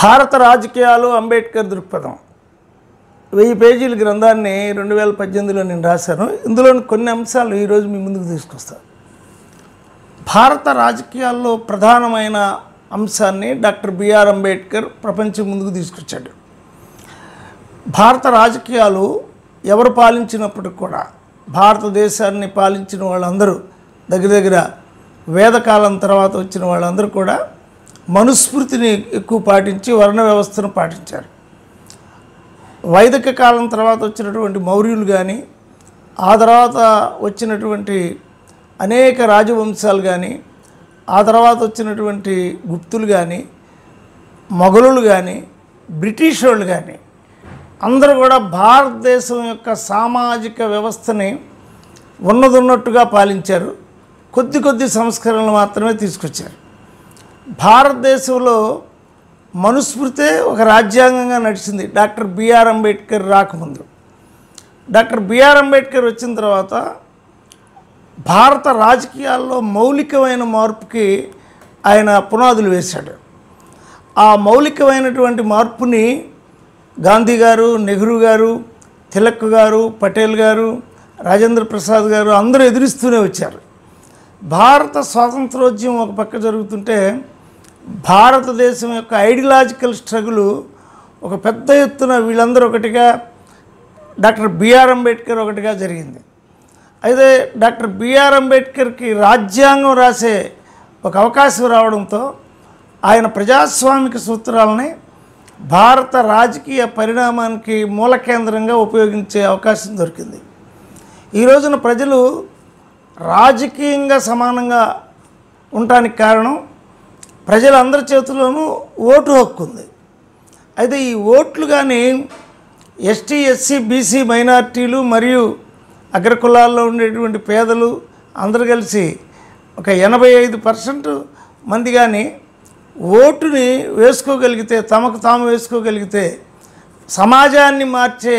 భారత రాజకీయాలు అంబేద్కర్ దృక్పథం వెయ్యి పేజీల గ్రంథాన్ని రెండు వేల పద్దెనిమిదిలో నేను రాశాను ఇందులోని కొన్ని అంశాలు ఈరోజు మీ ముందుకు తీసుకొస్తాను భారత రాజకీయాల్లో ప్రధానమైన అంశాన్ని డాక్టర్ బిఆర్ అంబేద్కర్ ప్రపంచం ముందుకు తీసుకొచ్చాడు భారత రాజకీయాలు ఎవరు పాలించినప్పటికి కూడా భారతదేశాన్ని పాలించిన వాళ్ళందరూ దగ్గర దగ్గర వేదకాలం తర్వాత వచ్చిన వాళ్ళందరూ కూడా మనుస్మృతిని ఎక్కువ పాటించి వర్ణ వ్యవస్థను పాటించారు వైదిక కాలం తర్వాత వచ్చినటువంటి మౌర్యులు కానీ ఆ తర్వాత వచ్చినటువంటి అనేక రాజవంశాలు కానీ ఆ తర్వాత వచ్చినటువంటి గుప్తులు కానీ మొఘలులు కానీ బ్రిటిష్ వాళ్ళు కానీ అందరూ కూడా భారతదేశం యొక్క సామాజిక వ్యవస్థని ఉన్నదున్నట్టుగా పాలించారు కొద్ది కొద్ది సంస్కరణలు మాత్రమే తీసుకొచ్చారు భారతదేశంలో మనుస్మృతే ఒక రాజ్యాంగంగా నడిచింది డాక్టర్ బిఆర్ అంబేద్కర్ రాకముందు డాక్టర్ బిఆర్ అంబేద్కర్ వచ్చిన తర్వాత భారత రాజకీయాల్లో మౌలికమైన మార్పుకి ఆయన పునాదులు వేశాడు ఆ మౌలికమైనటువంటి మార్పుని గాంధీ గారు నెహ్రూ గారు తిలక్ గారు పటేల్ గారు రాజేంద్ర ప్రసాద్ గారు అందరూ ఎదురిస్తూనే వచ్చారు భారత స్వాతంత్రోద్యమం ఒక పక్క జరుగుతుంటే భారతదేశం యొక్క ఐడియలాజికల్ స్ట్రగులు ఒక పెద్ద ఎత్తున వీళ్ళందరూ ఒకటిగా డాక్టర్ బిఆర్ అంబేద్కర్ ఒకటిగా జరిగింది అయితే డాక్టర్ బిఆర్ అంబేద్కర్కి రాజ్యాంగం రాసే ఒక అవకాశం రావడంతో ఆయన ప్రజాస్వామిక సూత్రాలని భారత రాజకీయ పరిణామానికి మూల కేంద్రంగా ఉపయోగించే అవకాశం దొరికింది ఈ రోజున ప్రజలు రాజకీయంగా సమానంగా ఉండటానికి కారణం ప్రజలందరి చేతుల్లోనూ ఓటు హక్కు ఉంది అయితే ఈ ఓట్లు కానీ ఎస్టీ ఎస్సీ బీసీ మైనార్టీలు మరియు అగ్రకులాల్లో ఉండేటువంటి పేదలు అందరు కలిసి ఒక ఎనభై ఐదు పర్సెంట్ మంది కానీ ఓటుని వేసుకోగలిగితే తమకు తాము వేసుకోగలిగితే సమాజాన్ని మార్చే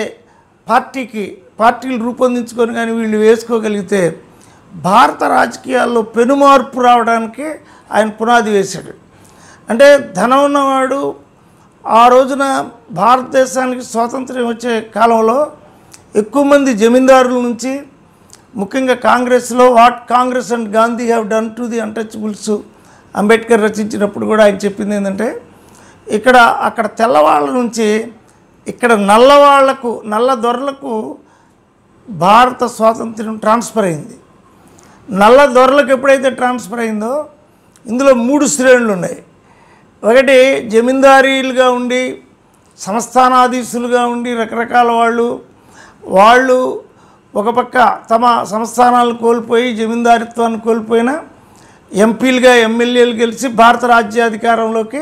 పార్టీకి పార్టీలు రూపొందించుకొని కానీ వీళ్ళు వేసుకోగలిగితే భారత రాజకీయాల్లో పెనుమార్పు రావడానికి ఆయన పునాది వేశాడు అంటే ధనం ఉన్నవాడు ఆ రోజున భారతదేశానికి స్వాతంత్ర్యం వచ్చే కాలంలో ఎక్కువ మంది జమీందారుల నుంచి ముఖ్యంగా కాంగ్రెస్లో what Congress and Gandhi have done to the untouchables Ambedkar రచించినప్పుడు కూడా ఆయన చెప్పింది ఏంటంటే ఇక్కడ అక్కడ తెల్లవాళ్ళ నుంచి ఇక్కడ నల్లవాళ్లకు నల్ల దొరలకు భారత స్వాతంత్ర్యం ట్రాన్స్ఫర్ అయింది నల్ల దొరలకు ఎప్పుడైతే ట్రాన్స్ఫర్ అయిందో ఇందులో మూడు శ్రేణులు ఉన్నాయి ఒకటి జమీందారీలుగా ఉండి సంస్థానాధీశులుగా ఉండి రకరకాల వాళ్ళు వాళ్ళు ఒక పక్క తమ సంస్థానాలు కోల్పోయి జమీందారిత్వాన్ని కోల్పోయిన ఎంపీలుగా ఎమ్మెల్యేలు గెలిచి భారత రాజ్యాధికారంలోకి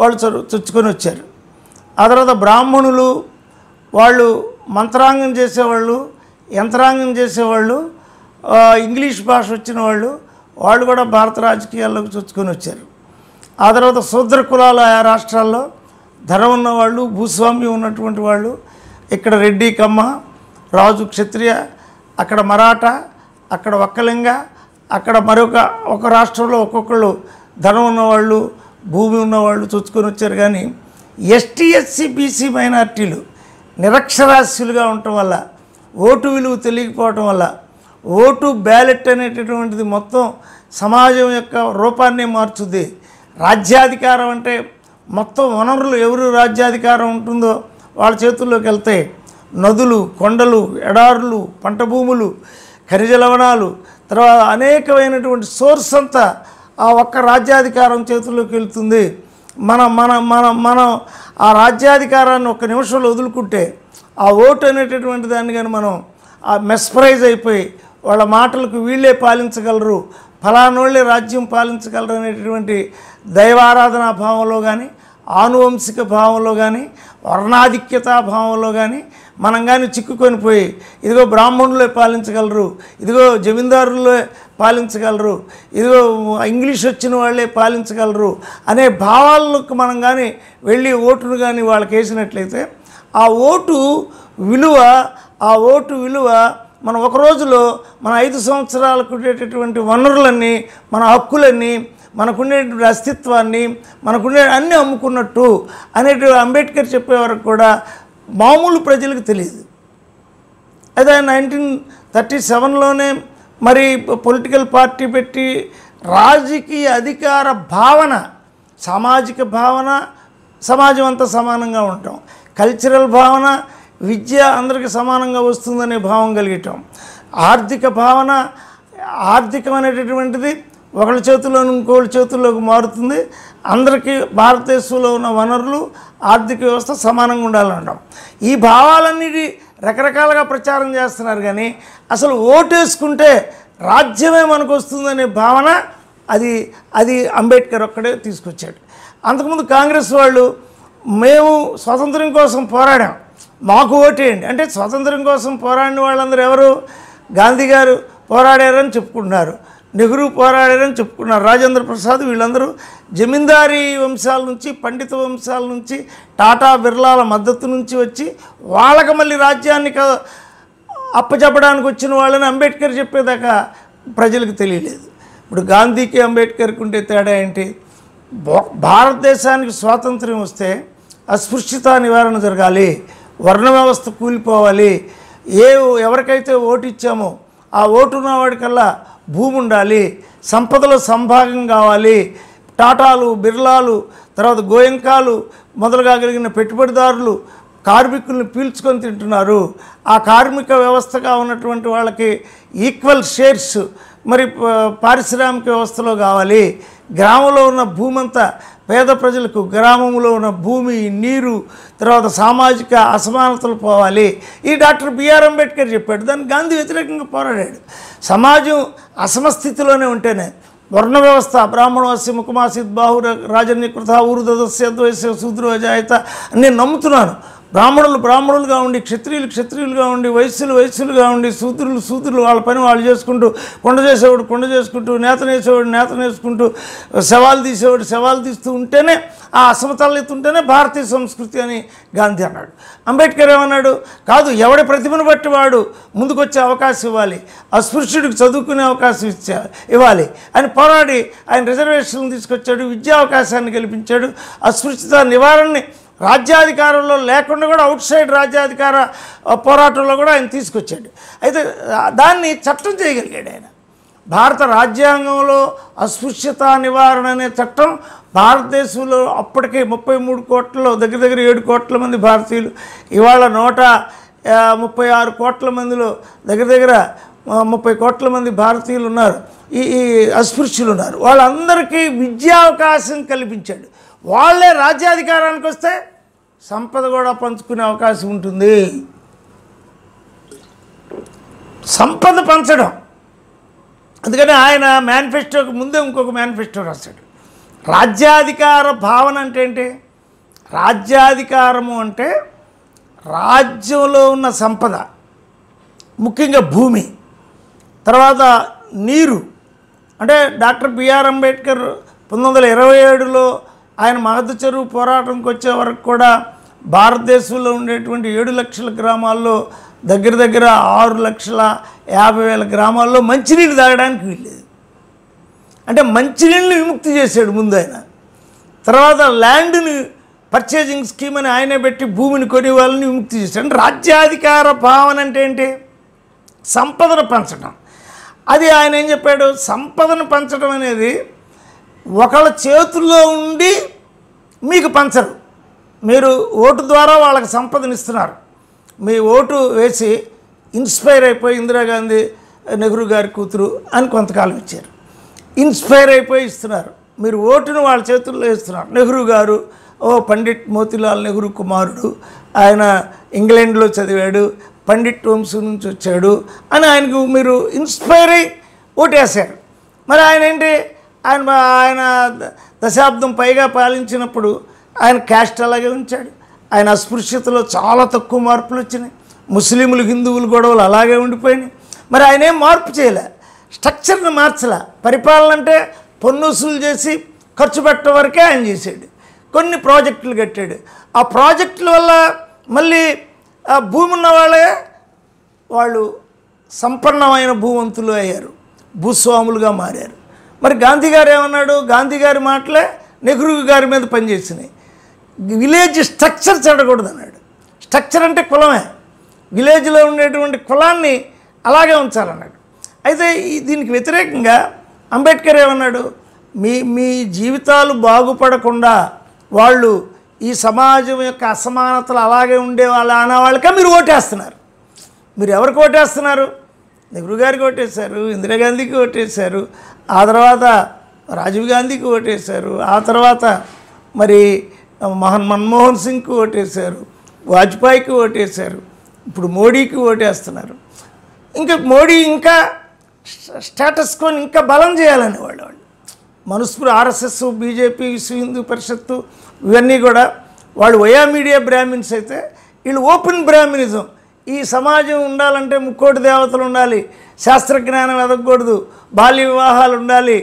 వాళ్ళు చొచ్చుకొని వచ్చారు ఆ తర్వాత బ్రాహ్మణులు వాళ్ళు మంత్రాంగం చేసేవాళ్ళు యంత్రాంగం చేసేవాళ్ళు ఇంగ్లీష్ భాష వచ్చిన వాళ్ళు వాళ్ళు కూడా భారత రాజకీయాల్లోకి చొచ్చుకొని వచ్చారు ఆ తర్వాత శూద్ర కులాలు ఆయా రాష్ట్రాల్లో ఉన్న ఉన్నవాళ్ళు భూస్వామ్యం ఉన్నటువంటి వాళ్ళు ఇక్కడ రెడ్డి కమ్మ రాజు క్షత్రియ అక్కడ మరాఠా అక్కడ ఒక్కలింగ అక్కడ మరొక ఒక రాష్ట్రంలో ఒక్కొక్కళ్ళు ధనం ఉన్నవాళ్ళు భూమి ఉన్నవాళ్ళు చూసుకొని వచ్చారు కానీ ఎస్టీఎస్సీ బీసీ మైనార్టీలు నిరక్షరాస్యులుగా ఉండటం వల్ల ఓటు విలువ తెలియకపోవటం వల్ల ఓటు బ్యాలెట్ అనేటటువంటిది మొత్తం సమాజం యొక్క రూపాన్ని మార్చుద్ది రాజ్యాధికారం అంటే మొత్తం వనరులు ఎవరు రాజ్యాధికారం ఉంటుందో వాళ్ళ చేతుల్లోకి వెళ్తే నదులు కొండలు ఎడారులు పంట భూములు ఖనిజ లవణాలు తర్వాత అనేకమైనటువంటి సోర్స్ అంతా ఆ ఒక్క రాజ్యాధికారం చేతుల్లోకి వెళ్తుంది మన మన మనం మనం ఆ రాజ్యాధికారాన్ని ఒక్క నిమిషంలో వదులుకుంటే ఆ ఓటు అనేటటువంటి దాన్ని కానీ మనం ఆ మెస్ప్రైజ్ అయిపోయి వాళ్ళ మాటలకు వీళ్ళే పాలించగలరు ఫలానోళ్ళే రాజ్యం పాలించగలరు అనేటటువంటి దైవారాధనా భావంలో కానీ ఆనువంశిక భావంలో కానీ వర్ణాధిక్యతా భావంలో కానీ మనం కానీ చిక్కుకొని పోయి ఇదిగో బ్రాహ్మణులే పాలించగలరు ఇదిగో జమీందారులే పాలించగలరు ఇదిగో ఇంగ్లీష్ వచ్చిన వాళ్ళే పాలించగలరు అనే భావాలకు మనం కానీ వెళ్ళి ఓటును కానీ వాళ్ళకి వేసినట్లయితే ఆ ఓటు విలువ ఆ ఓటు విలువ మనం ఒక రోజులో మన ఐదు సంవత్సరాలకు ఉండేటటువంటి వనరులన్నీ మన హక్కులన్నీ మనకుండేటువంటి అస్తిత్వాన్ని మనకుండే అన్నీ అమ్ముకున్నట్టు అనేటి అంబేద్కర్ చెప్పేవారు కూడా మామూలు ప్రజలకు తెలియదు అదే నైన్టీన్ థర్టీ సెవెన్లోనే మరి పొలిటికల్ పార్టీ పెట్టి రాజకీయ అధికార భావన సామాజిక భావన సమాజం అంతా సమానంగా ఉంటాం కల్చరల్ భావన విద్య అందరికీ సమానంగా వస్తుందనే భావం కలిగటం ఆర్థిక భావన ఆర్థికం అనేటటువంటిది ఒకళ్ళ చేతుల్లో ఇంకోళ్ళ చేతుల్లోకి మారుతుంది అందరికీ భారతదేశంలో ఉన్న వనరులు ఆర్థిక వ్యవస్థ సమానంగా ఉండాలంటాం ఈ భావాలన్నిటి రకరకాలుగా ప్రచారం చేస్తున్నారు కానీ అసలు ఓటేసుకుంటే రాజ్యమే మనకు వస్తుందనే భావన అది అది అంబేద్కర్ ఒక్కడే తీసుకొచ్చాడు అంతకుముందు కాంగ్రెస్ వాళ్ళు మేము స్వాతంత్రం కోసం పోరాడాం మాకు ఓటేయండి అంటే స్వతంత్రం కోసం పోరాడిన వాళ్ళందరూ ఎవరు గాంధీ గారు పోరాడారని చెప్పుకుంటున్నారు నెహ్రూ పోరాడారని చెప్పుకున్నారు రాజేంద్ర ప్రసాద్ వీళ్ళందరూ జమీందారీ వంశాల నుంచి పండిత వంశాల నుంచి టాటా బిర్లాల మద్దతు నుంచి వచ్చి వాళ్ళకి మళ్ళీ రాజ్యాన్ని అప్పచెప్పడానికి వచ్చిన వాళ్ళని అంబేద్కర్ చెప్పేదాకా ప్రజలకు తెలియలేదు ఇప్పుడు గాంధీకి అంబేద్కర్కి ఉండే తేడా ఏంటి భారతదేశానికి స్వాతంత్రం వస్తే అస్పృశ్యత నివారణ జరగాలి వర్ణ వ్యవస్థ కూలిపోవాలి ఏ ఎవరికైతే ఓటు ఇచ్చామో ఆ ఓటు ఉన్నవాడికల్లా భూమి ఉండాలి సంపదలో సంభాగం కావాలి టాటాలు బిర్లాలు తర్వాత గోయంకాలు మొదలుగా కలిగిన పెట్టుబడిదారులు కార్మికులను పీల్చుకొని తింటున్నారు ఆ కార్మిక వ్యవస్థగా ఉన్నటువంటి వాళ్ళకి ఈక్వల్ షేర్స్ మరి పారిశ్రామిక వ్యవస్థలో కావాలి గ్రామంలో ఉన్న భూమంతా పేద ప్రజలకు గ్రామంలో ఉన్న భూమి నీరు తర్వాత సామాజిక అసమానతలు పోవాలి ఈ డాక్టర్ బిఆర్ అంబేద్కర్ చెప్పాడు దాన్ని గాంధీ వ్యతిరేకంగా పోరాడాడు సమాజం అసమస్థితిలోనే ఉంటేనే వర్ణ వ్యవస్థ బ్రాహ్మణవాసి ముఖమాసి బాహు రాజన్యకృత ఊరు ద్వేష శూద్రోజాయత అని నేను నమ్ముతున్నాను బ్రాహ్మణులు బ్రాహ్మణులుగా ఉండి క్షత్రియులు క్షత్రియులుగా ఉండి వైశ్యులు వైశ్యులుగా ఉండి సూత్రులు సూత్రులు వాళ్ళ పని వాళ్ళు చేసుకుంటూ కొండ చేసేవాడు కొండ చేసుకుంటూ నేత నేత నేసుకుంటూ శవాలు తీసేవాడు శవాలు తీస్తూ ఉంటేనే ఆ అసమతలు ఎత్తుంటేనే భారతీయ సంస్కృతి అని గాంధీ అన్నాడు అంబేద్కర్ ఏమన్నాడు కాదు ఎవడి ప్రతిభను బట్టి వాడు ముందుకొచ్చే అవకాశం ఇవ్వాలి అస్పృశ్యుడికి చదువుకునే అవకాశం ఇచ్చే ఇవ్వాలి ఆయన పోరాడి ఆయన రిజర్వేషన్లు తీసుకొచ్చాడు విద్యా అవకాశాన్ని కల్పించాడు అస్పృశ్యత నివారణని రాజ్యాధికారంలో లేకుండా కూడా అవుట్ సైడ్ రాజ్యాధికార పోరాటంలో కూడా ఆయన తీసుకొచ్చాడు అయితే దాన్ని చట్టం చేయగలిగాడు ఆయన భారత రాజ్యాంగంలో అస్పృశ్యత నివారణ అనే చట్టం భారతదేశంలో అప్పటికే ముప్పై మూడు కోట్లలో దగ్గర దగ్గర ఏడు కోట్ల మంది భారతీయులు ఇవాళ నూట ముప్పై ఆరు కోట్ల మందిలో దగ్గర దగ్గర ముప్పై కోట్ల మంది భారతీయులు ఉన్నారు ఈ అస్పృశ్యులు ఉన్నారు వాళ్ళందరికీ విద్యావకాశం కల్పించాడు వాళ్ళే రాజ్యాధికారానికి వస్తే సంపద కూడా పంచుకునే అవకాశం ఉంటుంది సంపద పంచడం అందుకని ఆయన మేనిఫెస్టోకి ముందే ఇంకొక మేనిఫెస్టో రాశాడు రాజ్యాధికార భావన అంటే ఏంటి రాజ్యాధికారము అంటే రాజ్యంలో ఉన్న సంపద ముఖ్యంగా భూమి తర్వాత నీరు అంటే డాక్టర్ బిఆర్ అంబేద్కర్ పంతొమ్మిది వందల ఇరవై ఏడులో ఆయన మహద చెరువు పోరాటంకి వచ్చే వరకు కూడా భారతదేశంలో ఉండేటువంటి ఏడు లక్షల గ్రామాల్లో దగ్గర దగ్గర ఆరు లక్షల యాభై వేల గ్రామాల్లో మంచినీళ్ళు తాగడానికి వీల్లేదు అంటే మంచినీళ్ళని విముక్తి చేశాడు ముందు ఆయన తర్వాత ల్యాండ్ని పర్చేజింగ్ స్కీమ్ అని ఆయనే పెట్టి భూమిని కొని వాళ్ళని విముక్తి చేశాడు అంటే రాజ్యాధికార భావన అంటే ఏంటి సంపదను పెంచడం అది ఆయన ఏం చెప్పాడు సంపదను పెంచడం అనేది ఒకళ్ళ చేతుల్లో ఉండి మీకు పంచరు మీరు ఓటు ద్వారా వాళ్ళకి సంపదనిస్తున్నారు మీ ఓటు వేసి ఇన్స్పైర్ అయిపోయి ఇందిరాగాంధీ నెహ్రూ గారి కూతురు అని కొంతకాలం ఇచ్చారు ఇన్స్పైర్ అయిపోయి ఇస్తున్నారు మీరు ఓటును వాళ్ళ చేతుల్లో ఇస్తున్నారు నెహ్రూ గారు ఓ పండిట్ మోతిలాల్ నెహ్రూ కుమారుడు ఆయన ఇంగ్లాండ్లో చదివాడు పండిట్ వంశం నుంచి వచ్చాడు అని ఆయనకు మీరు ఇన్స్పైర్ అయ్యి ఓటేశారు మరి ఆయన ఏంటి ఆయన ఆయన దశాబ్దం పైగా పాలించినప్పుడు ఆయన క్యాస్ట్ అలాగే ఉంచాడు ఆయన అస్పృశ్యతలో చాలా తక్కువ మార్పులు వచ్చినాయి ముస్లింలు హిందువులు గొడవలు అలాగే ఉండిపోయినాయి మరి ఆయన ఏం మార్పు చేయలే స్ట్రక్చర్ని మార్చలే పరిపాలన అంటే వసూలు చేసి ఖర్చు పెట్టడం వరకే ఆయన చేశాడు కొన్ని ప్రాజెక్టులు కట్టాడు ఆ ప్రాజెక్టుల వల్ల మళ్ళీ భూమి ఉన్న వాళ్ళే వాళ్ళు సంపన్నమైన భూవంతులు అయ్యారు భూస్వాములుగా మారారు మరి గాంధీ గారు ఏమన్నాడు గాంధీ గారి మాటలే నెహ్రూ గారి మీద పనిచేసినాయి విలేజ్ స్ట్రక్చర్ చెడకూడదు అన్నాడు స్ట్రక్చర్ అంటే కులమే విలేజ్లో ఉండేటువంటి కులాన్ని అలాగే ఉంచాలన్నాడు అయితే దీనికి వ్యతిరేకంగా అంబేద్కర్ ఏమన్నాడు మీ మీ జీవితాలు బాగుపడకుండా వాళ్ళు ఈ సమాజం యొక్క అసమానతలు అలాగే అనే అనేవాళ్ళకే మీరు ఓటేస్తున్నారు మీరు ఎవరికి ఓటేస్తున్నారు నెహ్రూ గారికి ఓటేశారు ఇందిరాగాంధీకి ఓటేశారు ఆ తర్వాత రాజీవ్ గాంధీకి ఓటేశారు ఆ తర్వాత మరి మోహన్ మన్మోహన్ సింగ్కి ఓటేశారు వాజ్పేయికి ఓటేశారు ఇప్పుడు మోడీకి ఓటేస్తున్నారు ఇంకా మోడీ ఇంకా స్టేటస్ కోని ఇంకా బలం చేయాలని వాళ్ళు వాళ్ళు మనుస్పృ ఆర్ఎస్ఎస్ బీజేపీ విశ్వ హిందూ పరిషత్తు ఇవన్నీ కూడా వాళ్ళు వయా మీడియా బ్రాహ్మిన్స్ అయితే వీళ్ళు ఓపెన్ బ్రాహ్మినిజం ఈ సమాజం ఉండాలంటే ముక్కోటి దేవతలు ఉండాలి శాస్త్రజ్ఞానం ఎదగకూడదు బాల్య వివాహాలు ఉండాలి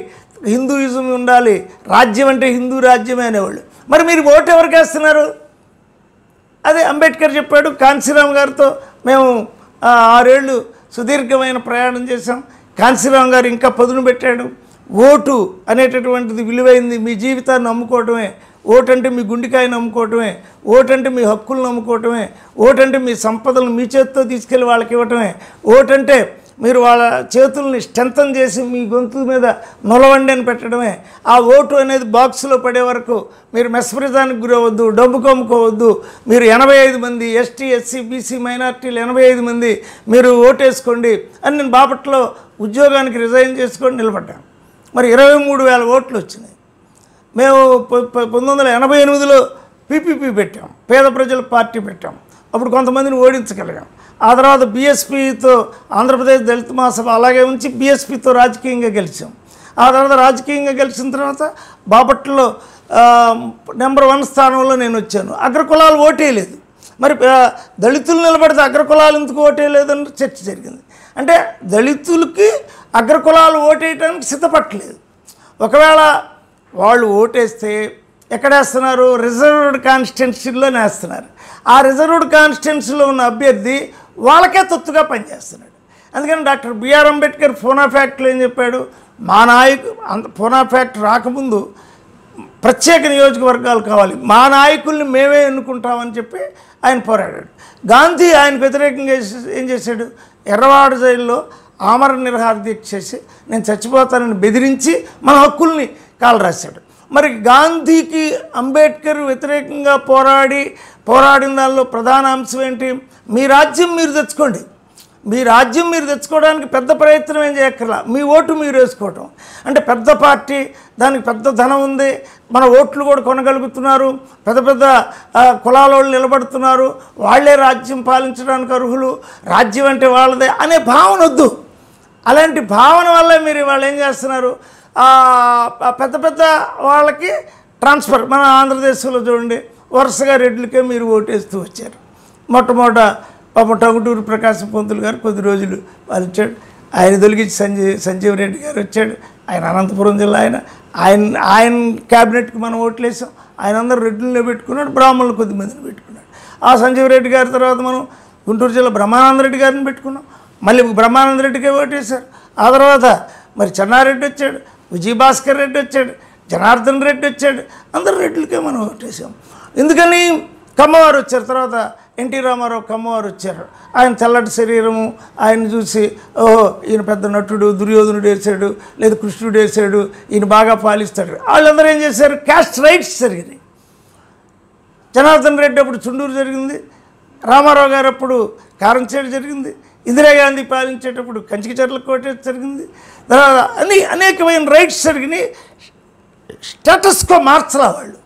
హిందూయిజం ఉండాలి రాజ్యం అంటే హిందూ రాజ్యమే అనేవాళ్ళు మరి మీరు ఓటు ఎవరికి వేస్తున్నారు అదే అంబేద్కర్ చెప్పాడు కాంశీరామ్ గారితో మేము ఆరేళ్ళు సుదీర్ఘమైన ప్రయాణం చేశాం కాంశీరామ్ గారు ఇంకా పదును పెట్టాడు ఓటు అనేటటువంటిది విలువైంది మీ జీవితాన్ని నమ్ముకోవటమే ఓటంటే మీ గుండెకాయను నమ్ముకోవటమే ఓటంటే మీ హక్కులు నమ్ముకోవటమే ఓటంటే మీ సంపదలు మీ చేతితో తీసుకెళ్ళి వాళ్ళకి ఇవ్వటమే ఓటంటే మీరు వాళ్ళ చేతుల్ని స్ట్రెంతన్ చేసి మీ గొంతు మీద నొలవండి అని పెట్టడమే ఆ ఓటు అనేది బాక్స్లో పడే వరకు మీరు మెస్పరిజానికి గురవద్దు డబ్బు కమ్ముకోవద్దు మీరు ఎనభై ఐదు మంది ఎస్టీ ఎస్సీ బీసీ మైనార్టీలు ఎనభై ఐదు మంది మీరు ఓటేసుకోండి అని నేను బాపట్లో ఉద్యోగానికి రిజైన్ చేసుకొని నిలబడ్డాను మరి ఇరవై మూడు వేల ఓట్లు వచ్చినాయి మేము పంతొమ్మిది వందల ఎనభై ఎనిమిదిలో పీపీపీ పెట్టాం పేద ప్రజల పార్టీ పెట్టాం అప్పుడు కొంతమందిని ఓడించగలిగాం ఆ తర్వాత బీఎస్పీతో ఆంధ్రప్రదేశ్ దళిత మహాసభ అలాగే ఉంచి బీఎస్పీతో రాజకీయంగా గెలిచాం ఆ తర్వాత రాజకీయంగా గెలిచిన తర్వాత బాపట్లో నెంబర్ వన్ స్థానంలో నేను వచ్చాను అగ్రకులాలు ఓటేయలేదు మరి దళితులు నిలబడితే అగ్రకులాలు ఎందుకు ఓటేయలేదని చర్చ జరిగింది అంటే దళితులకి అగ్రకులాలు ఓటేయటానికి సిద్ధపట్టలేదు ఒకవేళ వాళ్ళు ఓటేస్తే ఎక్కడేస్తున్నారు రిజర్వ్డ్ కాన్స్టిట్యున్సీల్లో నేస్తున్నారు ఆ రిజర్వ్డ్ కాన్స్టిట్యున్సీలో ఉన్న అభ్యర్థి వాళ్ళకే తొత్తుగా పనిచేస్తున్నాడు అందుకని డాక్టర్ బిఆర్ అంబేద్కర్ ఫోనా ఫ్యాక్ట్లో ఏం చెప్పాడు మా నాయకు అంత ఫోనా ఫ్యాక్ట్ రాకముందు ప్రత్యేక నియోజకవర్గాలు కావాలి మా నాయకుల్ని మేమే ఎన్నుకుంటామని చెప్పి ఆయన పోరాడాడు గాంధీ ఆయనకు వ్యతిరేకంగా ఏం చేశాడు ఎర్రవాడ జైల్లో ఆమరణ నిర్హార దీక్ష చేసి నేను చచ్చిపోతానని బెదిరించి మన హక్కుల్ని రాశాడు మరి గాంధీకి అంబేద్కర్ వ్యతిరేకంగా పోరాడి పోరాడిన దానిలో ప్రధాన అంశం ఏంటి మీ రాజ్యం మీరు తెచ్చుకోండి మీ రాజ్యం మీరు తెచ్చుకోవడానికి పెద్ద ప్రయత్నం ఏం చేయక్కర్లా మీ ఓటు మీరు వేసుకోవటం అంటే పెద్ద పార్టీ దానికి పెద్ద ధనం ఉంది మన ఓట్లు కూడా కొనగలుగుతున్నారు పెద్ద పెద్ద కులాల వాళ్ళు నిలబడుతున్నారు వాళ్లే రాజ్యం పాలించడానికి అర్హులు రాజ్యం అంటే వాళ్ళదే అనే భావన వద్దు అలాంటి భావన వల్ల మీరు వాళ్ళు ఏం చేస్తున్నారు పెద్ద పెద్ద వాళ్ళకి ట్రాన్స్ఫర్ మన ఆంధ్రదేశంలో చూడండి వరుసగా రెడ్లకే మీరు ఓటేస్తూ వచ్చారు మొట్టమొదట పాప టగుటూరు ప్రకాశం పంతులు గారు కొద్ది రోజులు వాళ్ళు వచ్చాడు ఆయన తొలగించి సంజీవ్ సంజీవ్ రెడ్డి గారు వచ్చాడు ఆయన అనంతపురం జిల్లా ఆయన ఆయన ఆయన క్యాబినెట్కి మనం ఓట్లేసాం ఆయన అందరూ రెడ్డిలో పెట్టుకున్నాడు బ్రాహ్మణులు కొద్దిమందిని పెట్టుకున్నాడు ఆ సంజీవ్ రెడ్డి గారి తర్వాత మనం గుంటూరు జిల్లా బ్రహ్మానంద రెడ్డి గారిని పెట్టుకున్నాం మళ్ళీ బ్రహ్మానంద రెడ్డికే ఓటేశారు ఆ తర్వాత మరి చెన్నారెడ్డి వచ్చాడు విజయభాస్కర్ రెడ్డి వచ్చాడు జనార్దన్ రెడ్డి వచ్చాడు అందరు రెడ్లకే మనం ఓటేసాం ఎందుకని కమ్మవారు వచ్చారు తర్వాత ఎన్టీ రామారావు కమ్మవారు వచ్చారు ఆయన తెల్లటి శరీరము ఆయన చూసి ఓహో ఈయన పెద్ద నటుడు దుర్యోధనుడు వేసాడు లేదా కృష్ణుడు వేసాడు ఈయన బాగా పాలిస్తాడు వాళ్ళందరూ ఏం చేశారు క్యాస్ట్ రైట్స్ జరిగినాయి జనార్దన్ రెడ్డి అప్పుడు చుండూరు జరిగింది రామారావు గారు అప్పుడు కారంచేడు జరిగింది ఇందిరాగాంధీ పాలించేటప్పుడు కంచికచర్ల కోట జరిగింది తర్వాత అన్ని అనేకమైన రైట్స్ జరిగినాయి స్టేటస్కో మార్చరా వాళ్ళు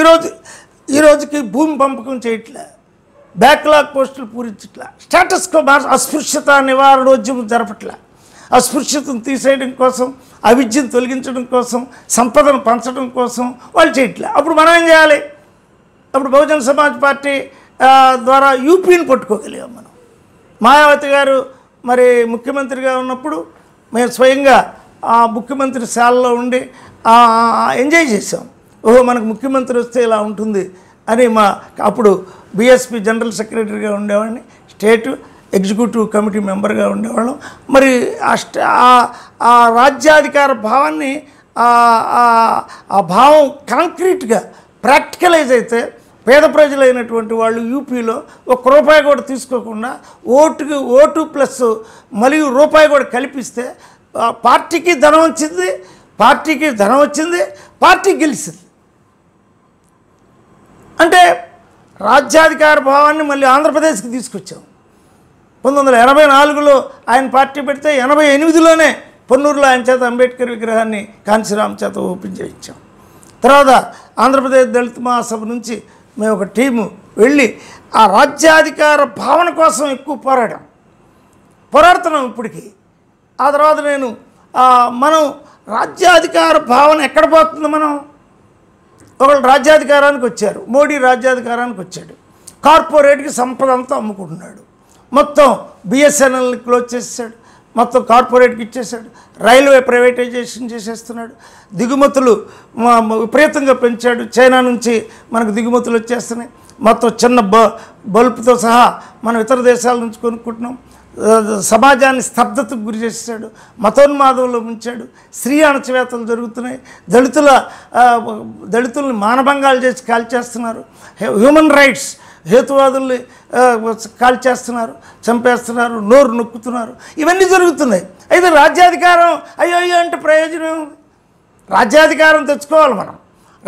ఈరోజు ఈరోజుకి భూమి పంపకం చేయట్లే బ్యాక్లాగ్ పోస్టులు పూరించట్లా స్టేటస్కో మార్చ అస్పృశ్యత నివారణోద్యమం జరపట్లే అస్పృశ్యతను తీసేయడం కోసం అవిద్యను తొలగించడం కోసం సంపదను పంచడం కోసం వాళ్ళు చేయట్లే అప్పుడు మనం ఏం చేయాలి అప్పుడు బహుజన సమాజ్ పార్టీ ద్వారా యూపీని పట్టుకోగలిగాం మనం మాయావతి గారు మరి ముఖ్యమంత్రిగా ఉన్నప్పుడు మేము స్వయంగా ఆ ముఖ్యమంత్రి శాలలో ఉండి ఎంజాయ్ చేసాం ఓహో మనకు ముఖ్యమంత్రి వస్తే ఇలా ఉంటుంది అని మా అప్పుడు బీఎస్పీ జనరల్ సెక్రటరీగా ఉండేవాడిని స్టేట్ ఎగ్జిక్యూటివ్ కమిటీ మెంబర్గా ఉండేవాళ్ళం మరి ఆ రాజ్యాధికార భావాన్ని ఆ భావం కాంక్రీట్గా ప్రాక్టికలైజ్ అయితే పేద ప్రజలైనటువంటి వాళ్ళు యూపీలో ఒక రూపాయి కూడా తీసుకోకుండా ఓటుకి ఓటు ప్లస్ మరియు రూపాయి కూడా కల్పిస్తే పార్టీకి ధనం వచ్చింది పార్టీకి ధనం వచ్చింది పార్టీ గెలిచింది అంటే రాజ్యాధికార భావాన్ని మళ్ళీ ఆంధ్రప్రదేశ్కి తీసుకొచ్చాం పంతొమ్మిది వందల ఎనభై నాలుగులో ఆయన పార్టీ పెడితే ఎనభై ఎనిమిదిలోనే పొన్నూరులో ఆయన చేత అంబేద్కర్ విగ్రహాన్ని కాంచీరామ్ చేత ఓపెన్ చేయించాం తర్వాత ఆంధ్రప్రదేశ్ దళిత మహాసభ నుంచి మేము ఒక టీము వెళ్ళి ఆ రాజ్యాధికార భావన కోసం ఎక్కువ పోరాడాం పోరాడుతున్నాం ఇప్పటికీ ఆ తర్వాత నేను మనం రాజ్యాధికార భావన ఎక్కడ పోతుంది మనం ఒకళ్ళు రాజ్యాధికారానికి వచ్చారు మోడీ రాజ్యాధికారానికి వచ్చాడు కార్పొరేట్కి సంపద అంతా అమ్ముకుంటున్నాడు మొత్తం బిఎస్ఎన్ఎల్ని క్లోజ్ చేసాడు మొత్తం కార్పొరేట్కి ఇచ్చేసాడు రైల్వే ప్రైవేటైజేషన్ చేసేస్తున్నాడు దిగుమతులు విపరీతంగా పెంచాడు చైనా నుంచి మనకు దిగుమతులు వచ్చేస్తున్నాయి మొత్తం చిన్న బ బల్బుతో సహా మనం ఇతర దేశాల నుంచి కొనుక్కుంటున్నాం సమాజాన్ని స్తబ్దతకు గురి చేసాడు మతోన్మాదంలో ఉంచాడు స్త్రీ అణచవేతలు జరుగుతున్నాయి దళితుల దళితుల్ని మానభంగాలు చేసి కాల్చేస్తున్నారు హ్యూమన్ రైట్స్ హేతువాదుల్ని కాల్చేస్తున్నారు చంపేస్తున్నారు నోరు నొక్కుతున్నారు ఇవన్నీ జరుగుతున్నాయి అయితే రాజ్యాధికారం అయ్యో అయ్యో అంటే ప్రయోజనం రాజ్యాధికారం తెచ్చుకోవాలి మనం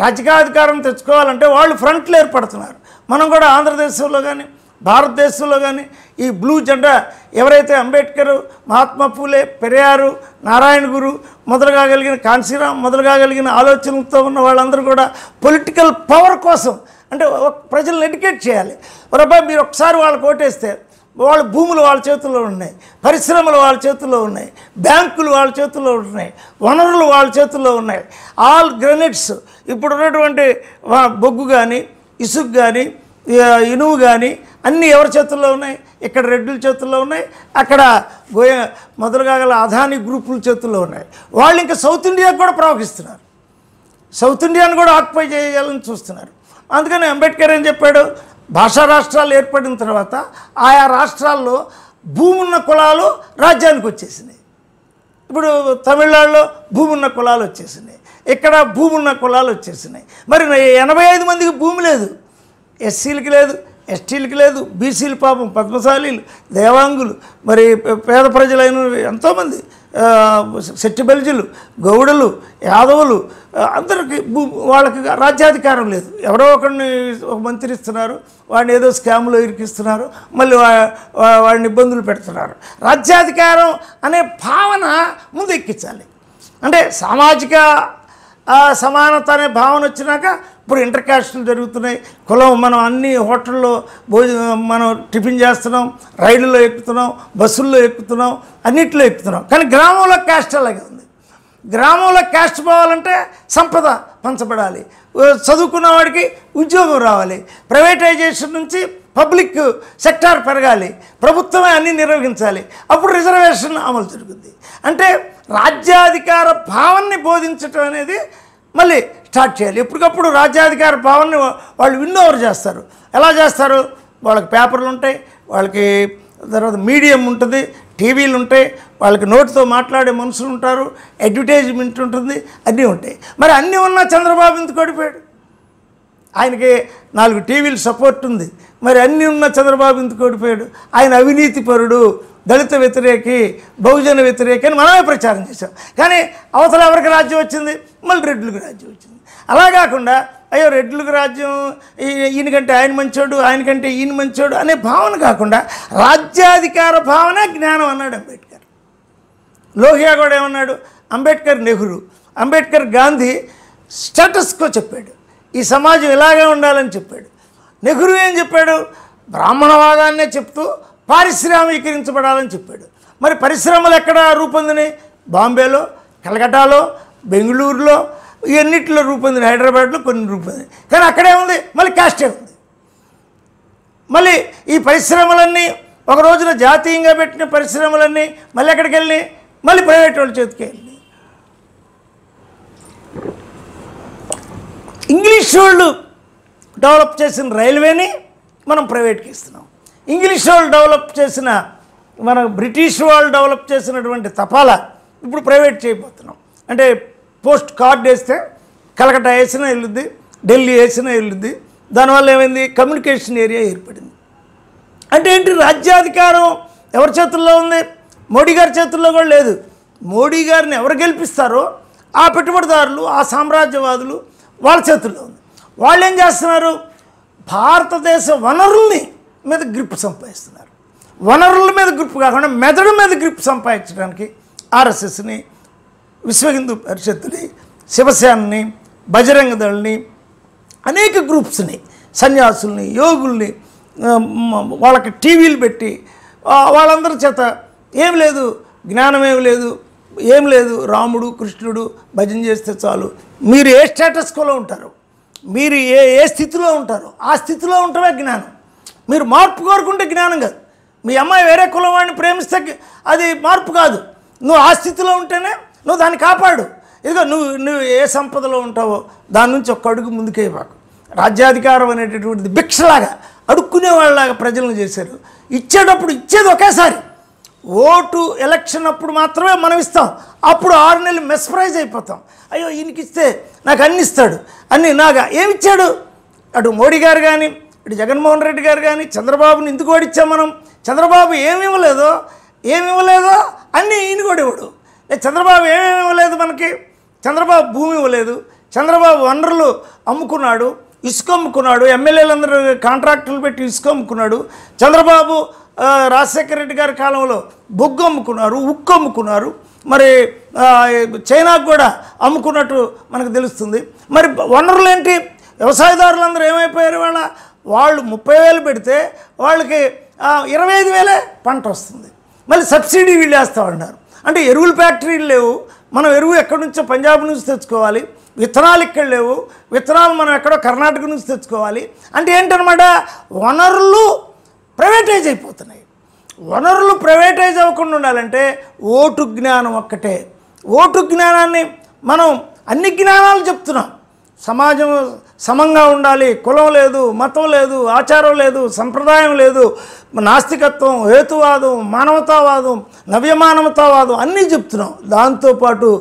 రాజకీయాధికారం తెచ్చుకోవాలంటే వాళ్ళు ఫ్రంట్లు ఏర్పడుతున్నారు మనం కూడా ఆంధ్రదేశంలో కానీ భారతదేశంలో కానీ ఈ బ్లూ జెండా ఎవరైతే అంబేద్కర్ మహాత్మా పూలే పెరియారు నారాయణ గురు మొదలుగా కలిగిన కాన్సీరామ్ మొదలుగా కలిగిన ఆలోచనలతో ఉన్న వాళ్ళందరూ కూడా పొలిటికల్ పవర్ కోసం అంటే ప్రజలను ఎడ్యుకేట్ చేయాలి మరి మీరు ఒకసారి వాళ్ళకి కోటేస్తే వాళ్ళ భూములు వాళ్ళ చేతుల్లో ఉన్నాయి పరిశ్రమలు వాళ్ళ చేతుల్లో ఉన్నాయి బ్యాంకులు వాళ్ళ చేతుల్లో ఉన్నాయి వనరులు వాళ్ళ చేతుల్లో ఉన్నాయి ఆల్ గ్రెనేట్స్ ఇప్పుడు ఉన్నటువంటి బొగ్గు కానీ ఇసుగు కానీ ఇనుము కానీ అన్నీ ఎవరి చేతుల్లో ఉన్నాయి ఇక్కడ రెడ్డుల చేతుల్లో ఉన్నాయి అక్కడ గోయ మొదలుగా గల అదాని గ్రూపుల చేతుల్లో ఉన్నాయి వాళ్ళు ఇంకా సౌత్ ఇండియాకి కూడా ప్రవహిస్తున్నారు సౌత్ ఇండియాను కూడా ఆక్యుపై చేయాలని చూస్తున్నారు అందుకని అంబేద్కర్ ఏం చెప్పాడు భాషా రాష్ట్రాలు ఏర్పడిన తర్వాత ఆయా రాష్ట్రాల్లో భూమున్న కులాలు రాజ్యానికి వచ్చేసినాయి ఇప్పుడు తమిళనాడులో భూమున్న కులాలు వచ్చేసినాయి ఇక్కడ భూమున్న కులాలు వచ్చేసినాయి మరి ఎనభై ఐదు మందికి భూమి లేదు ఎస్సీలకి లేదు ఎస్టీలకి లేదు బీసీలు పాపం పద్మశాలీలు దేవాంగులు మరి పేద ప్రజలైన ఎంతోమంది సెట్టిబల్జులు గౌడలు యాదవులు అందరికి వాళ్ళకి రాజ్యాధికారం లేదు ఎవరో ఒకరిని ఒక మంత్రి ఇస్తున్నారు వాడిని ఏదో స్కామ్లో ఇరికిస్తున్నారు మళ్ళీ వాడిని ఇబ్బందులు పెడుతున్నారు రాజ్యాధికారం అనే భావన ముందు ఎక్కించాలి అంటే సామాజిక సమానత అనే భావన వచ్చినాక ఇప్పుడు ఇంటర్ జరుగుతున్నాయి కులం మనం అన్ని హోటల్లో భోజనం మనం టిఫిన్ చేస్తున్నాం రైళ్ళలో ఎక్కుతున్నాం బస్సుల్లో ఎక్కుతున్నాం అన్నిట్లో ఎక్కుతున్నాం కానీ గ్రామంలో క్యాస్ట్ అలాగే ఉంది గ్రామంలో క్యాస్ట్ పోవాలంటే సంపద పంచబడాలి చదువుకున్న వాడికి ఉద్యోగం రావాలి ప్రైవేటైజేషన్ నుంచి పబ్లిక్ సెక్టార్ పెరగాలి ప్రభుత్వమే అన్నీ నిర్వహించాలి అప్పుడు రిజర్వేషన్ అమలు జరుగుతుంది అంటే రాజ్యాధికార భావాన్ని బోధించటం అనేది మళ్ళీ స్టార్ట్ చేయాలి ఎప్పటికప్పుడు రాజ్యాధికార భావనని వాళ్ళు విన్ ఓవర్ చేస్తారు ఎలా చేస్తారు వాళ్ళకి పేపర్లు ఉంటాయి వాళ్ళకి తర్వాత మీడియం ఉంటుంది టీవీలు ఉంటాయి వాళ్ళకి నోటుతో మాట్లాడే మనుషులు ఉంటారు అడ్వర్టైజ్మెంట్ ఉంటుంది అన్నీ ఉంటాయి మరి అన్నీ ఉన్నా చంద్రబాబు ఎందుకు ఓడిపోయాడు ఆయనకి నాలుగు టీవీలు సపోర్ట్ ఉంది మరి అన్నీ ఉన్న చంద్రబాబు ఎందుకు ఓడిపోయాడు ఆయన అవినీతి పరుడు దళిత వ్యతిరేకి బహుజన వ్యతిరేకి అని మనమే ప్రచారం చేశాం కానీ అవతల ఎవరికి రాజ్యం వచ్చింది మళ్ళీ రెడ్లకు రాజ్యం వచ్చింది అలా కాకుండా అయ్యో రెడ్లకు రాజ్యం ఈయనకంటే ఆయన మంచోడు ఆయనకంటే ఈయన మంచోడు అనే భావన కాకుండా రాజ్యాధికార భావన జ్ఞానం అన్నాడు అంబేద్కర్ లోహియా కూడా ఏమన్నాడు అంబేద్కర్ నెహ్రూ అంబేద్కర్ గాంధీ స్టేటస్కో చెప్పాడు ఈ సమాజం ఇలాగే ఉండాలని చెప్పాడు నెహ్రూ ఏం చెప్పాడు బ్రాహ్మణవాదాన్నే చెప్తూ పారిశ్రామికీకరించబడాలని చెప్పాడు మరి పరిశ్రమలు ఎక్కడ రూపొందినాయి బాంబేలో కలకటాలో బెంగళూరులో ఇవన్నిటిలో రూపొందిన హైదరాబాద్లో కొన్ని రూపొంది కానీ అక్కడే ఉంది మళ్ళీ క్యాస్టే ఉంది మళ్ళీ ఈ పరిశ్రమలన్నీ ఒక రోజున జాతీయంగా పెట్టిన పరిశ్రమలన్నీ మళ్ళీ ఎక్కడికి వెళ్ళి మళ్ళీ ప్రైవేట్ వాళ్ళ చేతికి వెళ్ళి ఇంగ్లీష్ వాళ్ళు డెవలప్ చేసిన రైల్వేని మనం ప్రైవేట్కి ఇస్తున్నాం ఇంగ్లీష్ వాళ్ళు డెవలప్ చేసిన మన బ్రిటిష్ వాళ్ళు డెవలప్ చేసినటువంటి తపాలా ఇప్పుడు ప్రైవేట్ చేయబోతున్నాం అంటే పోస్ట్ కార్డ్ వేస్తే కలకట్టా వేసినా వెళ్ళుద్ది ఢిల్లీ వేసినా వెళ్ళుద్ది దానివల్ల ఏమైంది కమ్యూనికేషన్ ఏరియా ఏర్పడింది అంటే ఏంటి రాజ్యాధికారం ఎవరి చేతుల్లో ఉంది మోడీ గారి చేతుల్లో కూడా లేదు మోడీ గారిని ఎవరు గెలిపిస్తారో ఆ పెట్టుబడిదారులు ఆ సామ్రాజ్యవాదులు వాళ్ళ చేతుల్లో ఉంది వాళ్ళు ఏం చేస్తున్నారు భారతదేశ వనరుల్ని మీద గ్రిప్ సంపాదిస్తున్నారు వనరుల మీద గ్రిప్ కాకుండా మెదడు మీద గ్రిప్ సంపాదించడానికి ఆర్ఎస్ఎస్ని విశ్వ హిందూ పరిషత్ని శివసేనని బజరంగ దళని అనేక గ్రూప్స్ని సన్యాసుల్ని యోగుల్ని వాళ్ళకి టీవీలు పెట్టి వాళ్ళందరి చేత ఏం లేదు ఏమి లేదు ఏం లేదు రాముడు కృష్ణుడు భజన చేస్తే చాలు మీరు ఏ స్టేటస్కోలో ఉంటారు మీరు ఏ ఏ స్థితిలో ఉంటారు ఆ స్థితిలో ఉండటమే జ్ఞానం మీరు మార్పు కోరుకుంటే జ్ఞానం కాదు మీ అమ్మాయి వేరే కులం వాడిని ప్రేమిస్తే అది మార్పు కాదు నువ్వు ఆ స్థితిలో ఉంటేనే నువ్వు దాన్ని కాపాడు ఇదిగో నువ్వు నువ్వు ఏ సంపదలో ఉంటావో దాని నుంచి ఒక్క అడుగు ముందుకే మాకు రాజ్యాధికారం అనేటటువంటిది భిక్షలాగా అడుక్కునే వాళ్ళలాగా ప్రజలను చేశారు ఇచ్చేటప్పుడు ఇచ్చేది ఒకేసారి ఓటు ఎలక్షన్ అప్పుడు మాత్రమే మనం ఇస్తాం అప్పుడు ఆరు నెలలు మెస్ప్రైజ్ అయిపోతాం అయ్యో ఈయనకిస్తే నాకు అన్ని ఇస్తాడు అన్ని నాగా ఏమిచ్చాడు అటు మోడీ గారు కానీ ఇప్పుడు జగన్మోహన్ రెడ్డి గారు కానీ చంద్రబాబుని ఎందుకు ఓడిచ్చాం మనం చంద్రబాబు ఏమి ఇవ్వలేదో ఏమి ఇవ్వలేదో అన్నీ ఈయన కూడా ఇవ్వడు చంద్రబాబు ఏమేమి ఇవ్వలేదు మనకి చంద్రబాబు భూమి ఇవ్వలేదు చంద్రబాబు వనరులు అమ్ముకున్నాడు ఇసుక అమ్ముకున్నాడు ఎమ్మెల్యేలందరూ కాంట్రాక్టులు పెట్టి ఇసుక అమ్ముకున్నాడు చంద్రబాబు రాజశేఖర రెడ్డి గారి కాలంలో బొగ్గు అమ్ముకున్నారు ఉక్కు అమ్ముకున్నారు మరి చైనాకు కూడా అమ్ముకున్నట్టు మనకు తెలుస్తుంది మరి వనరులు ఏంటి వ్యవసాయదారులందరూ ఏమైపోయారు వాళ్ళ వాళ్ళు ముప్పై వేలు పెడితే వాళ్ళకి ఇరవై ఐదు వేలే పంట వస్తుంది మళ్ళీ సబ్సిడీ వీళ్ళు వేస్తూ ఉన్నారు అంటే ఎరువులు ఫ్యాక్టరీలు లేవు మనం ఎరువు ఎక్కడి నుంచో పంజాబ్ నుంచి తెచ్చుకోవాలి విత్తనాలు ఇక్కడ లేవు విత్తనాలు మనం ఎక్కడో కర్ణాటక నుంచి తెచ్చుకోవాలి అంటే ఏంటనమాట వనరులు ప్రైవేటైజ్ అయిపోతున్నాయి వనరులు ప్రైవేటైజ్ అవ్వకుండా ఉండాలంటే ఓటు జ్ఞానం ఒక్కటే ఓటు జ్ఞానాన్ని మనం అన్ని జ్ఞానాలు చెప్తున్నాం సమాజం సమంగా ఉండాలి కులం లేదు మతం లేదు ఆచారం లేదు సంప్రదాయం లేదు నాస్తికత్వం హేతువాదం మానవతావాదం నవ్యమానవతావాదం అన్నీ చెప్తున్నాం దాంతోపాటు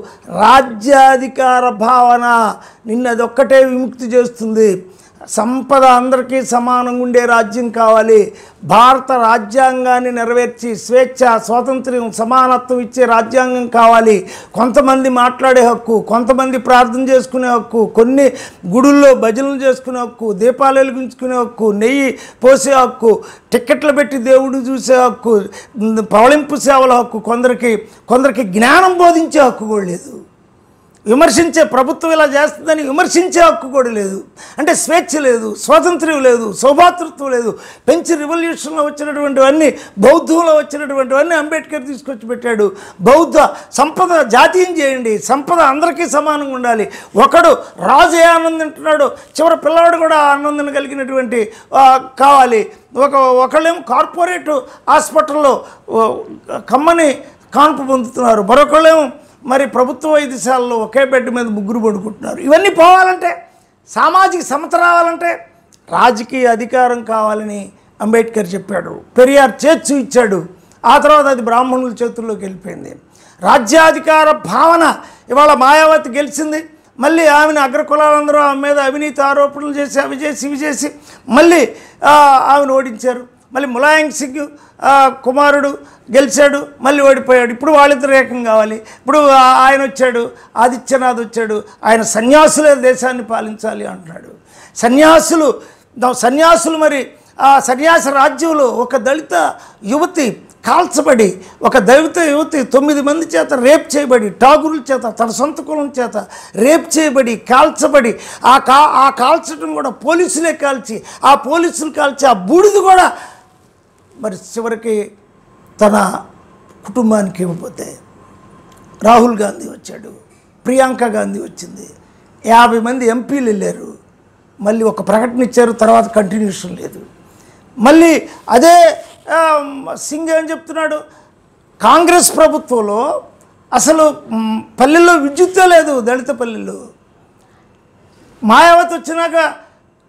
రాజ్యాధికార భావన నిన్నదొక్కటే విముక్తి చేస్తుంది సంపద అందరికీ సమానంగా ఉండే రాజ్యం కావాలి భారత రాజ్యాంగాన్ని నెరవేర్చి స్వేచ్ఛ స్వాతంత్ర్యం సమానత్వం ఇచ్చే రాజ్యాంగం కావాలి కొంతమంది మాట్లాడే హక్కు కొంతమంది ప్రార్థన చేసుకునే హక్కు కొన్ని గుడుల్లో భజనలు చేసుకునే హక్కు దీపాలు వెలిగించుకునే హక్కు నెయ్యి పోసే హక్కు టిక్కెట్లు పెట్టి దేవుడు చూసే హక్కు పవళింపు సేవల హక్కు కొందరికి కొందరికి జ్ఞానం బోధించే హక్కు కూడా లేదు విమర్శించే ప్రభుత్వం ఇలా చేస్తుందని విమర్శించే హక్కు కూడా లేదు అంటే స్వేచ్ఛ లేదు స్వాతంత్ర్యం లేదు శోభాతృత్వం లేదు పెంచి రివల్యూషన్లో వచ్చినటువంటివన్నీ బౌద్ధంలో వచ్చినటువంటివన్నీ అంబేద్కర్ తీసుకొచ్చి పెట్టాడు బౌద్ధ సంపద జాతీయం చేయండి సంపద అందరికీ సమానంగా ఉండాలి ఒకడు రాజే ఆనందింటున్నాడు చివరి పిల్లవాడు కూడా ఆనందం కలిగినటువంటి కావాలి ఒక ఒకళ్ళేమో కార్పొరేట్ హాస్పిటల్లో కమ్మని కాన్పు పొందుతున్నారు మరొకళ్ళేమో మరి ప్రభుత్వ వైద్యశాలలో ఒకే బెడ్ మీద ముగ్గురు పడుకుంటున్నారు ఇవన్నీ పోవాలంటే సామాజిక సమత రావాలంటే రాజకీయ అధికారం కావాలని అంబేద్కర్ చెప్పాడు పెరియార్ చేర్చు ఇచ్చాడు ఆ తర్వాత అది బ్రాహ్మణుల చేతుల్లోకి వెళ్ళిపోయింది రాజ్యాధికార భావన ఇవాళ మాయావతి గెలిచింది మళ్ళీ ఆమెను అగ్రకులాలందరూ ఆమె మీద అవినీతి ఆరోపణలు చేసి అవి చేసి ఇవి చేసి మళ్ళీ ఆమెను ఓడించారు మళ్ళీ ములాయం సింగ్ కుమారుడు గెలిచాడు మళ్ళీ ఓడిపోయాడు ఇప్పుడు వాళ్ళిద్దరు ఏకం కావాలి ఇప్పుడు ఆయన వచ్చాడు ఆదిత్యనాథ్ వచ్చాడు ఆయన సన్యాసులే దేశాన్ని పాలించాలి అంటున్నాడు సన్యాసులు సన్యాసులు మరి ఆ సన్యాస రాజ్యంలో ఒక దళిత యువతి కాల్చబడి ఒక దళిత యువతి తొమ్మిది మంది చేత రేప్ చేయబడి ఠాగురుల చేత తన సొంత కులం చేత రేప్ చేయబడి కాల్చబడి ఆ కా ఆ కాల్చడం కూడా పోలీసులే కాల్చి ఆ పోలీసులు కాల్చి ఆ బూడిది కూడా మరి చివరికి తన కుటుంబానికి ఇవ్వకపోతే రాహుల్ గాంధీ వచ్చాడు ప్రియాంక గాంధీ వచ్చింది యాభై మంది ఎంపీలు వెళ్ళారు మళ్ళీ ఒక ప్రకటన ఇచ్చారు తర్వాత కంటిన్యూషన్ లేదు మళ్ళీ అదే సింగ్ ఏం చెప్తున్నాడు కాంగ్రెస్ ప్రభుత్వంలో అసలు పల్లెల్లో విద్యుత్తే లేదు దళిత పల్లెల్లో మాయావతి వచ్చినాక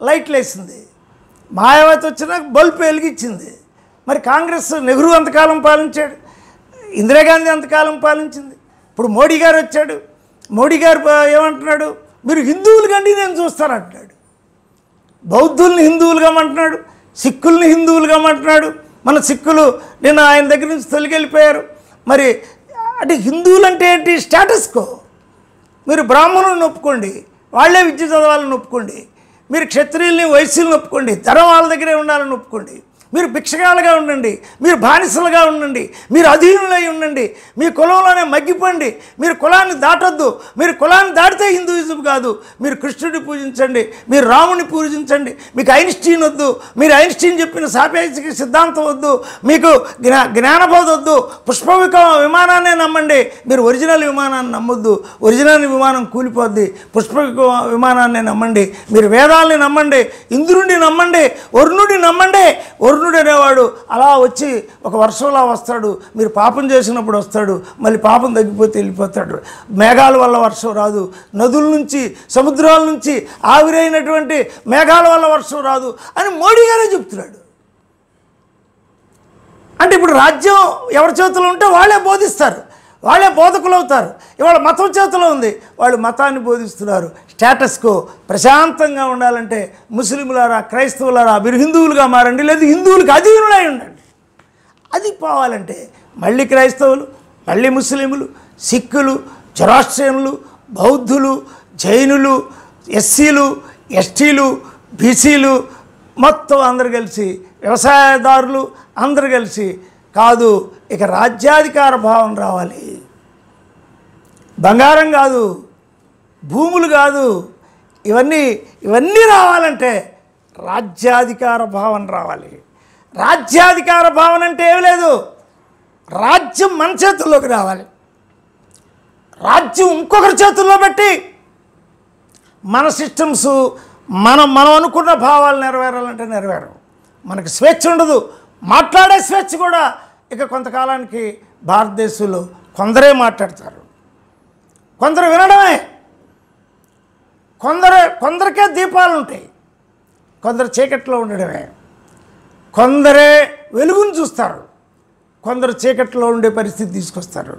లైట్లు వేసింది మాయావతి వచ్చినాక బల్బు వెలిగించింది మరి కాంగ్రెస్ నెహ్రూ అంతకాలం పాలించాడు ఇందిరాగాంధీ అంతకాలం పాలించింది ఇప్పుడు మోడీ గారు వచ్చాడు మోడీ గారు ఏమంటున్నాడు మీరు హిందువులు కండి నేను చూస్తానంటున్నాడు బౌద్ధుల్ని హిందువులుగా అంటున్నాడు సిక్కుల్ని హిందువులుగా అంటున్నాడు మన సిక్కులు నిన్న ఆయన దగ్గర నుంచి తొలగిపోయారు మరి అంటే హిందువులు అంటే ఏంటి స్టేటస్ కో మీరు బ్రాహ్మణులను ఒప్పుకోండి వాళ్లే విద్య చదవాలని ఒప్పుకోండి మీరు క్షత్రియుల్ని వైశ్యులను ఒప్పుకోండి ధరం వాళ్ళ దగ్గరే ఉండాలని ఒప్పుకోండి మీరు భిక్షకాలుగా ఉండండి మీరు బానిసలుగా ఉండండి మీరు అధీనులై ఉండండి మీ కులంలోనే మగ్గిపోండి మీరు కులాన్ని దాటొద్దు మీరు కులాన్ని దాటితే హిందూయిజం కాదు మీరు కృష్ణుడిని పూజించండి మీరు రాముని పూజించండి మీకు ఐన్స్టీన్ వద్దు మీరు ఐన్స్టీన్ చెప్పిన సాపేక్షిక సిద్ధాంతం వద్దు మీకు జ్ఞా జ్ఞానబోధ వద్దు పుష్ప విమానాన్నే నమ్మండి మీరు ఒరిజినల్ విమానాన్ని నమ్మొద్దు ఒరిజినల్ విమానం కూలిపోద్ది పుష్ప విమానాన్ని నమ్మండి మీరు వేదాలని నమ్మండి ఇంద్రుడిని నమ్మండి వరుణుడిని నమ్మండి వరుణు కృష్ణుడు అనేవాడు అలా వచ్చి ఒక వర్షంలా వస్తాడు మీరు పాపం చేసినప్పుడు వస్తాడు మళ్ళీ పాపం తగ్గిపోతే వెళ్ళిపోతాడు మేఘాల వల్ల వర్షం రాదు నదుల నుంచి సముద్రాల నుంచి ఆవిరైనటువంటి మేఘాల వల్ల వర్షం రాదు అని మోడీ గారే చెప్తున్నాడు అంటే ఇప్పుడు రాజ్యం ఎవరి చేతిలో ఉంటే వాళ్ళే బోధిస్తారు వాళ్ళే బోధకులు అవుతారు ఇవాళ మతం చేతిలో ఉంది వాళ్ళు మతాన్ని బోధిస్తున్నారు స్టేటస్కు ప్రశాంతంగా ఉండాలంటే ముస్లింలారా క్రైస్తవులారా మీరు హిందువులుగా మారండి లేదు హిందువులకు అధీనులై ఉండండి అది పోవాలంటే మళ్ళీ క్రైస్తవులు మళ్ళీ ముస్లింలు సిక్కులు జరాస్ట్రియన్లు బౌద్ధులు జైనులు ఎస్సీలు ఎస్టీలు బీసీలు మొత్తం అందరు కలిసి వ్యవసాయదారులు అందరు కలిసి కాదు ఇక రాజ్యాధికార భావం రావాలి బంగారం కాదు భూములు కాదు ఇవన్నీ ఇవన్నీ రావాలంటే రాజ్యాధికార భావన రావాలి రాజ్యాధికార భావన అంటే ఏమి లేదు రాజ్యం మన చేతుల్లోకి రావాలి రాజ్యం ఇంకొకరి చేతుల్లో పెట్టి మన సిస్టమ్స్ మనం మనం అనుకున్న భావాలు నెరవేరాలంటే నెరవేరవు మనకి స్వేచ్ఛ ఉండదు మాట్లాడే స్వేచ్ఛ కూడా ఇక కొంతకాలానికి భారతదేశంలో కొందరే మాట్లాడతారు కొందరు వినడమే కొందరు కొందరికే దీపాలు ఉంటాయి కొందరు చీకట్లో ఉండడమే కొందరే వెలుగును చూస్తారు కొందరు చీకట్లో ఉండే పరిస్థితి తీసుకొస్తారు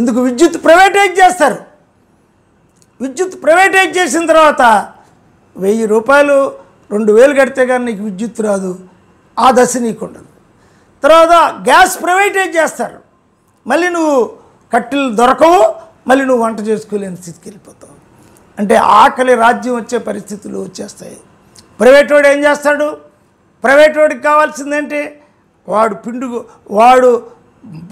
ఇందుకు విద్యుత్ ప్రైవేటైజ్ చేస్తారు విద్యుత్ ప్రైవేటైజ్ చేసిన తర్వాత వెయ్యి రూపాయలు రెండు వేలు కడితే కానీ నీకు విద్యుత్ రాదు ఆ దశ నీకు ఉండదు తర్వాత గ్యాస్ ప్రైవేటైజ్ చేస్తారు మళ్ళీ నువ్వు కట్టెలు దొరకవు మళ్ళీ నువ్వు వంట చేసుకోలేని స్థితికి వెళ్ళిపోతావు అంటే ఆకలి రాజ్యం వచ్చే పరిస్థితులు వచ్చేస్తాయి ప్రైవేట్ వాడు ఏం చేస్తాడు ప్రైవేట్ వాడికి కావాల్సిందంటే వాడు పిండు వాడు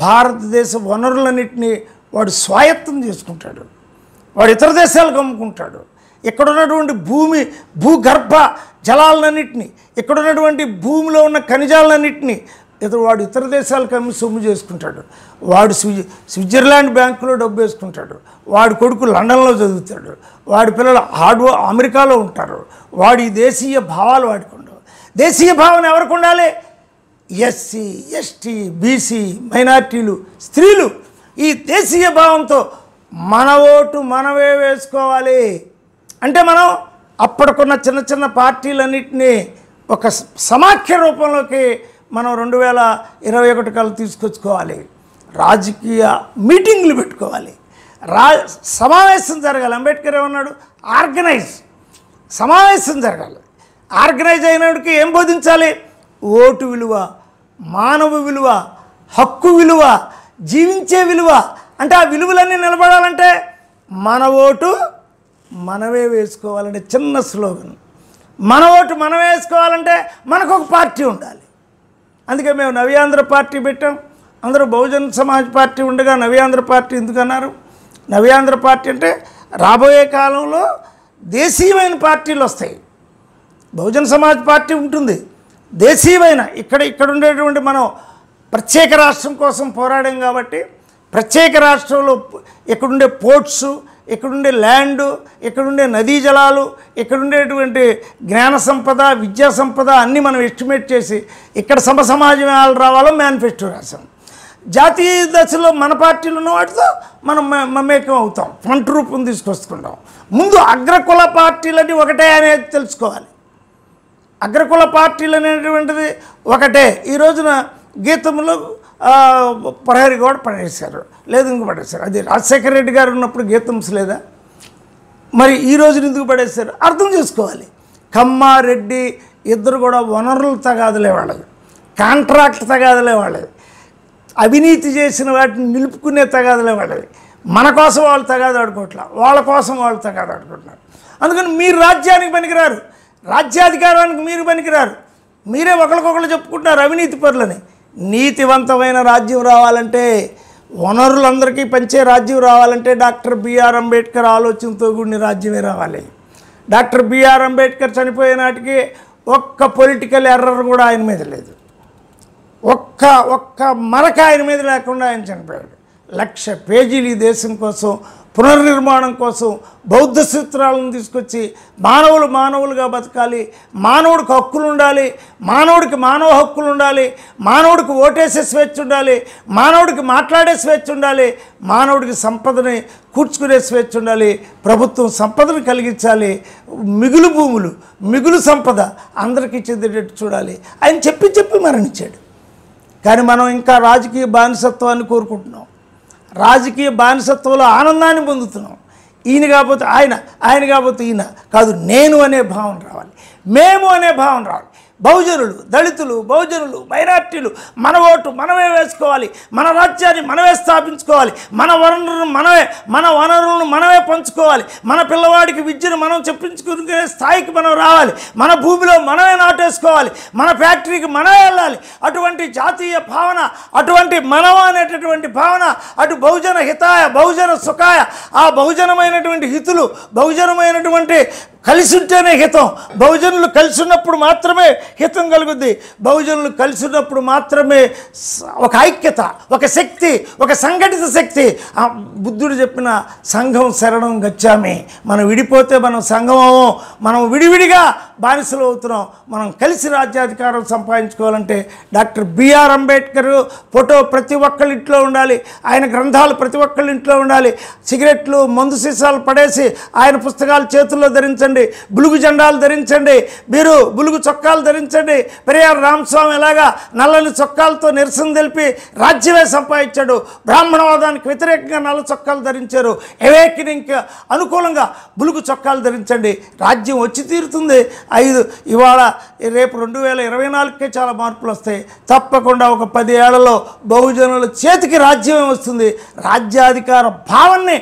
భారతదేశ వనరులన్నింటినీ వాడు స్వాయత్తం చేసుకుంటాడు వాడు ఇతర దేశాలకు అమ్ముకుంటాడు ఇక్కడ ఉన్నటువంటి భూమి భూగర్భ జలాలన్నింటినీ ఇక్కడ ఉన్నటువంటి భూమిలో ఉన్న ఖనిజాలన్నింటినీ ఇతను వాడు ఇతర దేశాల అమ్మి సొమ్ము చేసుకుంటాడు వాడు స్విట్జర్లాండ్ బ్యాంకులో డబ్బు వేసుకుంటాడు వాడి కొడుకు లండన్లో చదువుతాడు వాడి పిల్లలు హార్డ్ అమెరికాలో ఉంటారు వాడి దేశీయ భావాలు వాడికి దేశీయ భావన ఎవరికి ఉండాలి ఎస్సీ ఎస్టీ బీసీ మైనార్టీలు స్త్రీలు ఈ దేశీయ భావంతో మన ఓటు మనమే వేసుకోవాలి అంటే మనం అప్పటికున్న చిన్న చిన్న పార్టీలన్నింటినీ ఒక సమాఖ్య రూపంలోకి మనం రెండు వేల ఇరవై ఒకటి కల్లా తీసుకొచ్చుకోవాలి రాజకీయ మీటింగ్లు పెట్టుకోవాలి రా సమావేశం జరగాలి అంబేద్కర్ ఏమన్నాడు ఆర్గనైజ్ సమావేశం జరగాలి ఆర్గనైజ్ అయినడికి ఏం బోధించాలి ఓటు విలువ మానవ విలువ హక్కు విలువ జీవించే విలువ అంటే ఆ విలువలన్నీ నిలబడాలంటే మన ఓటు మనమే వేసుకోవాలంటే చిన్న స్లోగన్ మన ఓటు మనమే వేసుకోవాలంటే మనకు ఒక పార్టీ ఉండాలి అందుకే మేము నవ్యాంధ్ర పార్టీ పెట్టాం అందరూ బహుజన్ సమాజ్ పార్టీ ఉండగా నవ్యాంధ్ర పార్టీ ఎందుకన్నారు నవ్యాంధ్ర పార్టీ అంటే రాబోయే కాలంలో దేశీయమైన పార్టీలు వస్తాయి బహుజన సమాజ్ పార్టీ ఉంటుంది దేశీయమైన ఇక్కడ ఇక్కడ ఉండేటువంటి మనం ప్రత్యేక రాష్ట్రం కోసం పోరాడాం కాబట్టి ప్రత్యేక రాష్ట్రంలో ఇక్కడుండే పోర్ట్స్ ఇక్కడుండే ల్యాండ్ ఇక్కడుండే నదీ జలాలు ఇక్కడుండేటువంటి జ్ఞాన సంపద విద్యా సంపద అన్నీ మనం ఎస్టిమేట్ చేసి ఇక్కడ సమ సమాజం వాళ్ళు రావాలో మేనిఫెస్టో రాశాం జాతీయ దశలో మన పార్టీలు ఉన్న వాటితో మనం మమేకం అవుతాం ఫ్రంట్ రూపం తీసుకొస్తుంటాం ముందు అగ్రకుల పార్టీలని ఒకటే అనేది తెలుసుకోవాలి అగ్రకుల పార్టీలు అనేటువంటిది ఒకటే ఈ రోజున గీతంలో ప్రహరి కూడా పడేశారు లేదు ఇంక పడేశారు అది రాజశేఖర రెడ్డి గారు ఉన్నప్పుడు గీతంస్ లేదా మరి ఈ రోజున ఎందుకు పడేశారు అర్థం చేసుకోవాలి కమ్మారెడ్డి ఇద్దరు కూడా వనరులు తగాదులే వాళ్ళది కాంట్రాక్ట్ తగాదులే వాళ్ళది అవినీతి చేసిన వాటిని నిలుపుకునే తగాదులే వాళ్ళది మన కోసం వాళ్ళు తగాదు ఆడుకోవట్లా వాళ్ళ కోసం వాళ్ళు తగాదు ఆడుకుంటున్నారు అందుకని మీరు రాజ్యానికి పనికిరారు రాజ్యాధికారానికి మీరు పనికిరారు మీరే ఒకరికొకరు చెప్పుకుంటున్నారు అవినీతి పరులని నీతివంతమైన రాజ్యం రావాలంటే వనరులందరికీ పంచే రాజ్యం రావాలంటే డాక్టర్ బిఆర్ అంబేద్కర్ ఆలోచనతో కూడిన రాజ్యమే రావాలి డాక్టర్ బిఆర్ అంబేద్కర్ చనిపోయే నాటికి ఒక్క పొలిటికల్ ఎర్రర్ కూడా ఆయన మీద లేదు ఒక్క ఒక్క మరక ఆయన మీద లేకుండా ఆయన చనిపోయాడు లక్ష పేజీలు ఈ దేశం కోసం పునర్నిర్మాణం కోసం బౌద్ధ సూత్రాలను తీసుకొచ్చి మానవులు మానవులుగా బతకాలి మానవుడికి హక్కులు ఉండాలి మానవుడికి మానవ హక్కులు ఉండాలి మానవుడికి ఓటేసే స్వేచ్ఛ ఉండాలి మానవుడికి మాట్లాడే స్వేచ్ఛ ఉండాలి మానవుడికి సంపదని కూర్చుకునే స్వేచ్ఛ ఉండాలి ప్రభుత్వం సంపదను కలిగించాలి మిగులు భూములు మిగులు సంపద అందరికీ చెందేటట్టు చూడాలి ఆయన చెప్పి చెప్పి మరణించాడు కానీ మనం ఇంకా రాజకీయ బానిసత్వాన్ని కోరుకుంటున్నాం రాజకీయ బానిసత్వంలో ఆనందాన్ని పొందుతున్నాం ఈయన కాకపోతే ఆయన ఆయన కాకపోతే ఈయన కాదు నేను అనే భావన రావాలి మేము అనే భావన రావాలి బహుజనులు దళితులు బహుజనులు మైనార్టీలు మన ఓటు మనమే వేసుకోవాలి మన రాజ్యాన్ని మనమే స్థాపించుకోవాలి మన వనరులను మనమే మన వనరులను మనమే పంచుకోవాలి మన పిల్లవాడికి విద్యను మనం చెప్పించుకునే స్థాయికి మనం రావాలి మన భూమిలో మనమే నాటేసుకోవాలి మన ఫ్యాక్టరీకి మనమే వెళ్ళాలి అటువంటి జాతీయ భావన అటువంటి మనం అనేటటువంటి భావన అటు బహుజన హితాయ బహుజన సుఖాయ ఆ బహుజనమైనటువంటి హితులు బహుజనమైనటువంటి కలిసి ఉంటేనే హితం బహుజనులు కలిసి ఉన్నప్పుడు మాత్రమే హితం కలుగుద్ది బహుజనులు కలిసి ఉన్నప్పుడు మాత్రమే ఒక ఐక్యత ఒక శక్తి ఒక సంఘటిత శక్తి బుద్ధుడు చెప్పిన సంఘం శరణం గచ్చామి మనం విడిపోతే మనం సంఘమము మనం విడివిడిగా బానిసలు అవుతున్నాం మనం కలిసి రాజ్యాధికారం సంపాదించుకోవాలంటే డాక్టర్ బిఆర్ అంబేద్కర్ ఫోటో ప్రతి ఒక్కళ్ళ ఇంట్లో ఉండాలి ఆయన గ్రంథాలు ప్రతి ఒక్కళ్ళ ఇంట్లో ఉండాలి సిగరెట్లు మందు సీసాలు పడేసి ఆయన పుస్తకాలు చేతుల్లో ధరించండి ధరించండి బులుగు జెండాలు ధరించండి మీరు బులుగు చొక్కాలు ధరించండి పెరియార్ రామస్వామి ఎలాగా నల్లని చొక్కాలతో నిరసన తెలిపి రాజ్యమే సంపాదించాడు బ్రాహ్మణవాదానికి వ్యతిరేకంగా నల్ల చొక్కాలు ధరించారు ఎవేకినింగ్ అనుకూలంగా బులుగు చొక్కాలు ధరించండి రాజ్యం వచ్చి తీరుతుంది ఐదు ఇవాళ రేపు రెండు వేల ఇరవై నాలుగుకే చాలా మార్పులు వస్తాయి తప్పకుండా ఒక పది ఏళ్లలో బహుజనుల చేతికి రాజ్యమే వస్తుంది రాజ్యాధికార భావాన్ని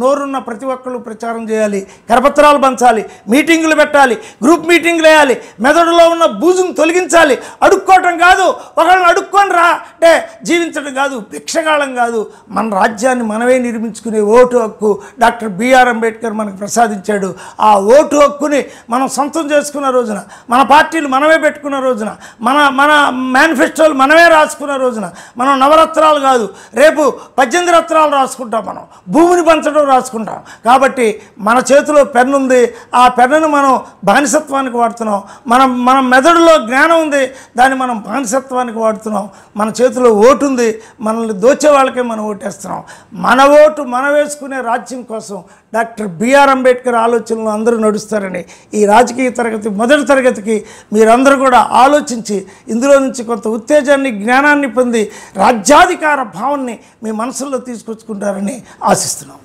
నోరున్న ప్రతి ఒక్కళ్ళు ప్రచారం చేయాలి కరపత్రాలు పంచాలి మీటింగులు పెట్టాలి గ్రూప్ మీటింగులు వేయాలి మెదడులో ఉన్న బూజును తొలగించాలి అడుక్కోవటం కాదు ఒకళ్ళని అడుక్కొని రా అంటే జీవించడం కాదు భిక్షగాళం కాదు మన రాజ్యాన్ని మనమే నిర్మించుకునే ఓటు హక్కు డాక్టర్ బిఆర్ అంబేద్కర్ మనకు ప్రసాదించాడు ఆ ఓటు హక్కుని మనం సొంతం చేసుకున్న రోజున మన పార్టీలు మనమే పెట్టుకున్న రోజున మన మన మేనిఫెస్టోలు మనమే రాసుకున్న రోజున మనం నవరత్నాలు కాదు రేపు పద్దెనిమిది రత్నాలు రాసుకుంటాం మనం భూమిని పంచడం ఏమిటో రాసుకుంటాం కాబట్టి మన చేతిలో పెన్ను ఉంది ఆ పెన్నును మనం బానిసత్వానికి వాడుతున్నాం మనం మన మెదడులో జ్ఞానం ఉంది దాన్ని మనం బానిసత్వానికి వాడుతున్నాం మన చేతిలో ఓటు ఉంది మనల్ని దోచే వాళ్ళకే మనం ఓటేస్తున్నాం మన ఓటు మన వేసుకునే రాజ్యం కోసం డాక్టర్ బిఆర్ అంబేద్కర్ ఆలోచనలు అందరూ నడుస్తారని ఈ రాజకీయ తరగతి మొదటి తరగతికి మీరందరూ కూడా ఆలోచించి ఇందులో నుంచి కొంత ఉత్తేజాన్ని జ్ఞానాన్ని పొంది రాజ్యాధికార భావాన్ని మీ మనసులో తీసుకొచ్చుకుంటారని ఆశిస్తున్నాం